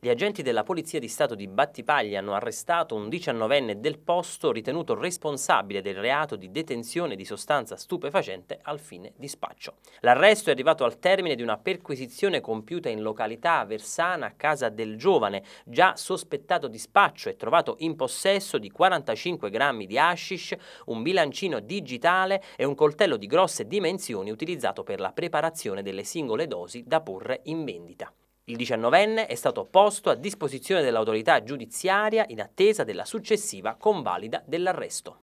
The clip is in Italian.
Gli agenti della Polizia di Stato di Battipaglia hanno arrestato un 19enne del posto ritenuto responsabile del reato di detenzione di sostanza stupefacente al fine di spaccio. L'arresto è arrivato al termine di una perquisizione compiuta in località Aversana a casa del giovane, già sospettato di spaccio e trovato in possesso di 45 grammi di hashish, un bilancino digitale e un coltello di grosse dimensioni utilizzato per la preparazione delle singole dosi da porre in vendita. Il diciannovenne è stato posto a disposizione dell'autorità giudiziaria in attesa della successiva convalida dell'arresto.